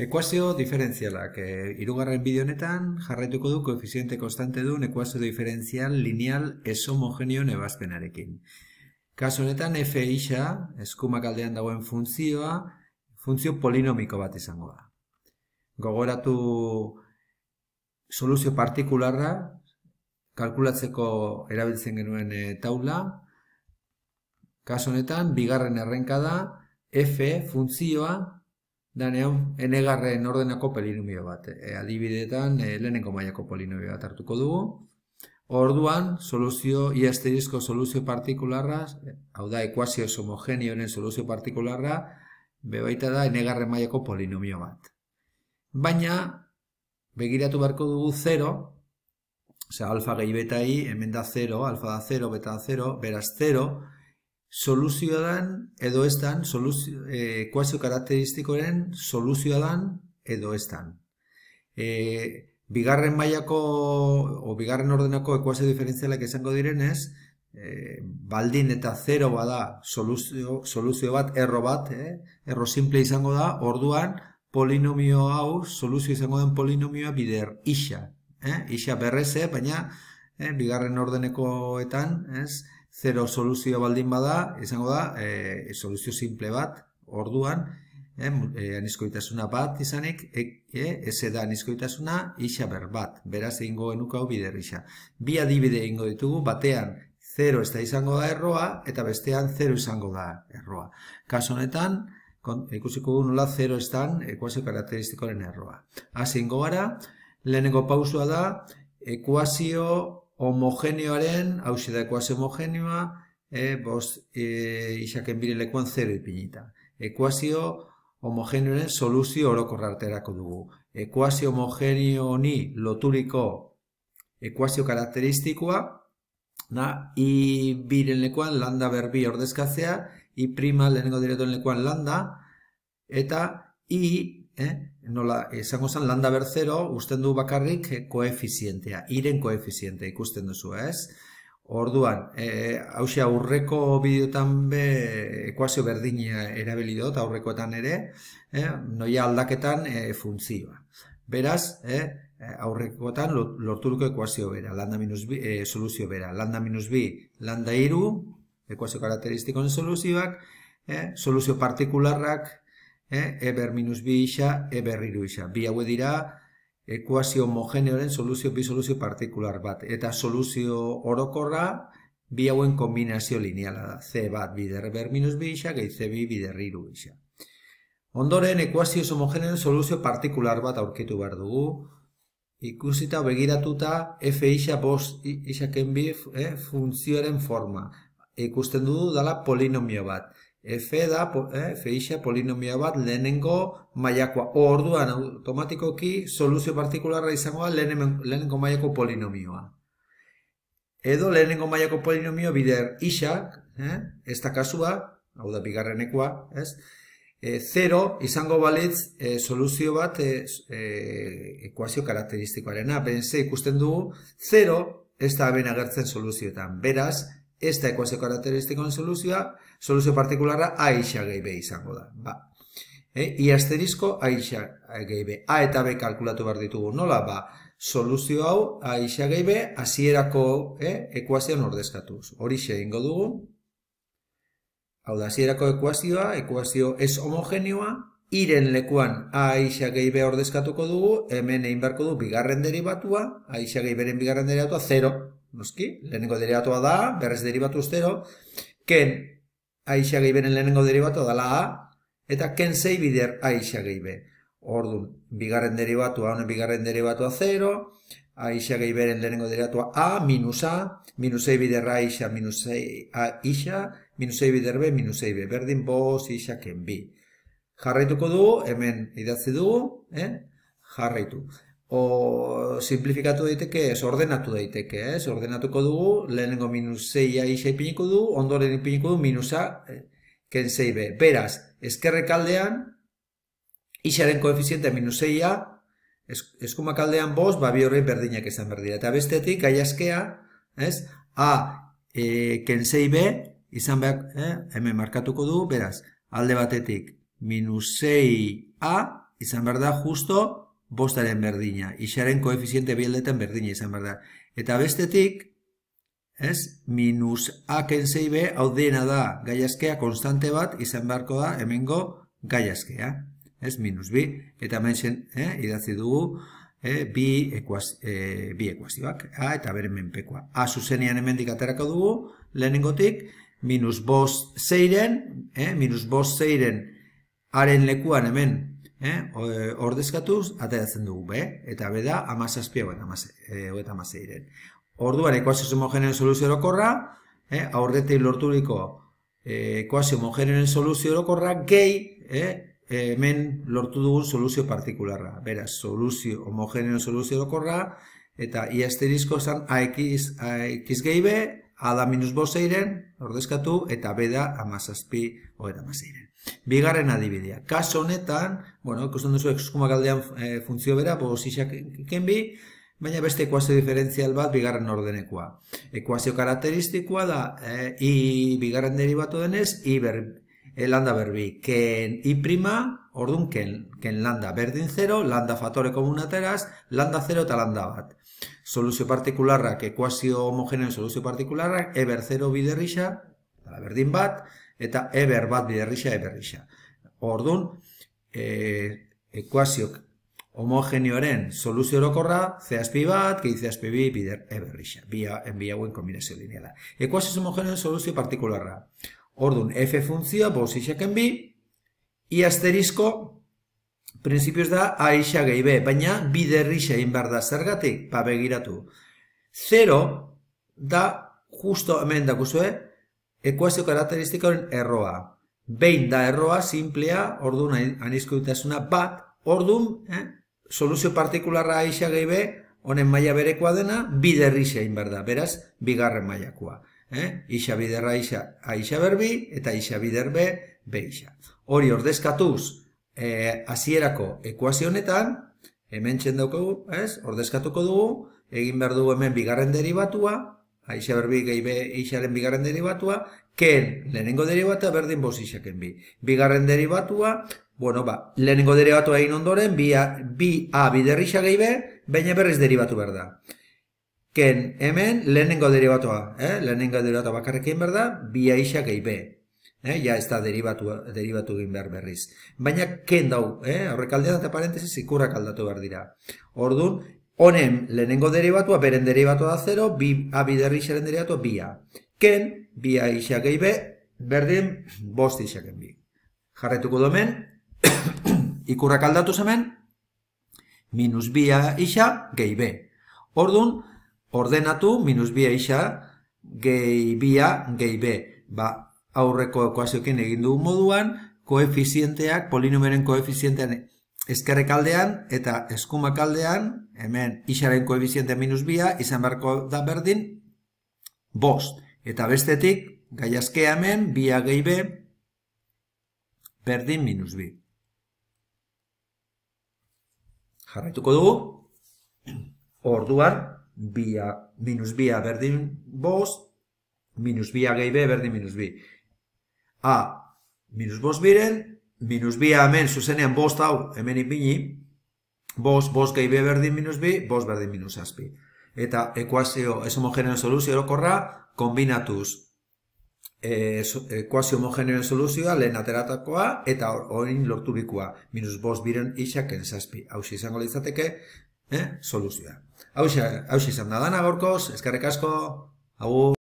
Ekuazio diferentzialak. eh, irugarren bideo honetan jarraituko du koefiziente konstante duen ekuazio diferentzial lineal esomogenioen ebazpenarekin. Kaso honetan f isa, eskumak aldean dagoen funtzioa, funtzio polinomiko bat izango da. Gogoratu soluzio partikularra, kalkulatzeko erabiltzen genuen eh, taula. Kaso honetan, bigarren errenka da, f funtzioa Danean, enegarren ordenako polinomio bat. E, adibidetan, e, lehenengo mailako polinomio bat hartuko dugu. Orduan, soluzio, iasterizko soluzio partikularra, hau da, ekuazio homogenioen soluzio partikularra, bebaita da, enegarren mailako polinomio bat. Baina, begiratu beharko dugu 0, Osea, alfa gehi beta i, hemen da 0, alfa da 0, beta da 0, beraz 0, soluzioa dan edo ez dan, soluzio, ekuazio karakteristikoren soluzioa dan edo ez Eh, bigarren mailako o bigarren ordenako ekuazio diferentzialak izango direnez, eh, baldin eta zero bada soluzio, soluzio bat, erro bat, eh, erro simple izango da, orduan polinomio hau, soluzio izango den polinomioa bider, isa. Eh, isa berreze, baina eh, bigarren ordenekoetan, ez, zero soluzio baldin bada, izango da, e, soluzio simple bat, orduan, e, e, bat izanik, e, e, eze da aniskoitasuna, isa ber bat, beraz egingo enuka hau bider isa. Bi adibide egingo ditugu, batean, zero ez da izango da erroa, eta bestean, zero izango da erroa. Kaso honetan, ikusiko gu nola, zero ez da, ekuazio karakteristikoren erroa. Hasi ingo gara, lehenengo pausua da, ekuazio homogeneoaren, hausia da ekuazio homogeneoa, e, bos, e, isaken bire lekuan zer ipinita. Ekuazio homogeneoaren soluzio orokorra arterako dugu. Ekuazio homogeneo honi loturiko ekuazio karakteristikoa, na, i bire lekuan landa berbi ordezkazea, i prima lehenengo direto lekuan landa, eta i eh? nola, izango zen landa berzero, usten du bakarrik eh, koefizientea, iren koefizientea ikusten duzu, ez? Orduan, eh, hausia aurreko bideotan be ekuazio berdina erabilidot aurrekoetan ere, eh, noia aldaketan eh, funtzioa. Beraz, eh, aurrekoetan lorturuko ekuazio bera, landa minus bi, eh, soluzio bera, landa minus bi, landa iru, ekuazio karakteristikon soluzioak, eh, soluzio partikularrak, eh, eber minus bi isa, eber iru isa. Bi haue dira, ekuazio homogeneoren soluzio, bi soluzio partikular bat. Eta soluzio orokorra, bi hauen kombinazio lineala da. C bat bider eber minus bi isa, gehi C bi bider iru isa. Ondoren, ekuazio homogeneoren soluzio partikular bat aurkitu behar dugu. Ikusita begiratuta, F isa bost isa kenbi eh, funtzioaren forma. Ikusten dugu dala polinomio bat. F da, eh, F isa polinomia bat lehenengo mailakoa orduan automatikoki soluzio partikularra izangoa da lehenengo mailako polinomioa. Edo lehenengo mailako polinomio bider isak, eh, ez da kasua, hau da bigarrenekoa, ez? Eh, zero izango balitz eh, soluzio bat ekuazio karakteristikoarena, benze ikusten dugu, zero ez da ben agertzen soluzioetan, beraz, ez da ekuazio karakteristikoen soluzioa, soluzio partikulara A isa gehi izango da. Ba. E, I asterizko A isa gehi A eta B kalkulatu behar ditugu. Nola, ba, soluzio hau A isa gehi azierako eh, ekuazioan ordezkatuz. Horixe egingo dugu. Hau da, azierako ekuazioa, ekuazio ez homogeneoa, iren lekuan A isa gehi ordezkatuko dugu, hemen egin beharko du bigarren derivatua, A isa gehi bigarren derivatua, 0 noski, lehenengo derivatua da, berrez derivatu ustero, ken aixa geibenen lehenengo derivatua dela a, eta ken zei bider aixa be. Orduan, bigarren derivatua, honen bigarren derivatua 0, aixa geiberen lehenengo derivatua a, minus a, minus zei bider isa, minus zei a isa, minus zei bider b, minus zei b, berdin boz isa ken bi. Jarraituko du, hemen idatzi du, eh? jarraitu o simplifikatu daiteke, ez ordenatu daiteke, ez ordenatuko dugu, lehenengo minus 6a isaipiniko du, ondoren ipiniko du minusa eh, ken 6b. Beraz, eskerrek aldean, isaren koefiziente minus 6a, eskumak aldean bost, babi horrein berdinak izan berdira. Eta bestetik, gai askea, ez, a eh, ken 6b, izan behar, eh, hemen markatuko du, beraz, alde batetik, minus 6a, izan behar da justo, bostaren berdina, isaren koefiziente bieldetan berdina izan behar da. Eta bestetik, ez, minus a kentzei be, hau dena da, gaiazkea konstante bat izan beharko da, hemengo gaiazkea, ez, minus bi, eta maizien, eh, idatzi dugu, eh, bi, eh, ekuazioak, a eta beren menpekoa. A zuzenean hemendik dikaterako dugu, lehenengotik, minus bost zeiren, eh, minus bost zeiren, haren lekuan hemen Eh? eh, ordezkatuz, ateratzen dugu B, eta B da amazazpia guen, hogeta amazeiren. Eh, Orduan, ekuazio eh, homogeneen soluzio erokorra, eh, aurretei lorturiko eh, ekuazio homogeneen soluzio erokorra, gei eh, hemen lortu dugun soluzio partikularra. Beraz, soluzio homogeneen soluzio erokorra, eta I asterizko esan AX, AX B, A da minus bozeiren, ordezkatu, eta B da hoeta hogeta Bigarren adibidea, kaso honetan, bueno, ikusten duzu eskumak galdean e, funtzio bera, boz baina beste ekuazio diferentzial bat bigarren ordenekoa. Ekuazio karakteristikoa da, e, i bigarren derivatu denez, i ber, e, landa berbi, ken i prima, orduan ken, ken landa berdin 0, landa faktore komunateraz, landa 0 eta landa bat. Soluzio partikularrak, ekuazio homogeneen soluzio partikularrak, eber 0 biderrisa, berdin bat, eta eber bat biderrisa eberrisa. Orduan, e, eh, ekuaziok homogenioaren soluzio erokorra, zehazpi bat, zehazpi bi bider eberrisa, bia, enbia guen kombinazio lineala. Ekuazioz homogenioen soluzio partikularra. Orduan, F funtzioa, bos isaken bi, I asterisko, prinsipioz da, A isa gehi B, baina biderrisa egin behar da zergatik, pabegiratu. Ba 0 da, justo hemen dakuzue, ekuazio karakteristikoen erroa. Behin da erroa, simplea, ordun anizkutasuna bat, ordun, eh, soluzio partikularra aixa be, honen maila berekoa dena, biderri behar berda, beraz, bigarren mailakoa. Eh? Ixa biderra aixa, aixa berbi, eta aixa bider be, be Hori ordezkatuz, eh, azierako ekuazio honetan, hemen txendoko ez? ordezkatuko dugu, egin behar dugu hemen bigarren derivatua, Aixa berbi gehi be, eixaren bigarren derivatua, ken lehenengo derivatua berdin bos eixaken bi. Bigarren derivatua, bueno, ba, lehenengo derivatua egin ondoren, bi a, bi a biderri gehi be, baina berriz derivatu berda. Ken hemen lehenengo derivatua, eh? lehenengo derivatua bakarrekin berda, bi a eixak gehi be. Eh? Ja ez da derivatu egin behar berriz. Baina ken dau, eh? horrek aldean eta parentesi zikurrak aldatu behar dira. Ordun Honen, lehenengo derivatua, beren derivatua da 0, a bider isaren derivatua, a. Ken, 2 a isiak egin b, berdin, bost isiak egin Jarrituko Jarretuko domen, ikurra kaldatu zemen, minus b a isa, gehi Orduan, ordenatu, minus b a isa, gehi a, gehi b. Ba, aurreko ekuazioekin egin dugu moduan, koefizienteak, polinomeren koefizienteak, kaldean eta eskumakaldean, hemen isaren koebiziente minus bia, izan beharko da berdin, bost. Eta bestetik, gai hemen, bia gehi be, berdin minus bi. Jarraituko dugu, orduan, bia, minus bia berdin bost, minus bia gehi be, berdin minus bi. A, minus bost biren, minus bi hemen, zuzenean bost hau, hemen inbini, bost, bost gehi berdin minus bi, bost berdin minus azpi. Eta ekuazio ez homogeneo soluzio erokorra, kombinatuz e, ekuazio homogeneo soluzioa, lehen ateratakoa, eta horin lorturikoa, minus bost biren isaken zazpi. Hau izango litzateke, eh, soluzioa. Hau, hau izan da dana gorkoz, eskarrik asko, hau...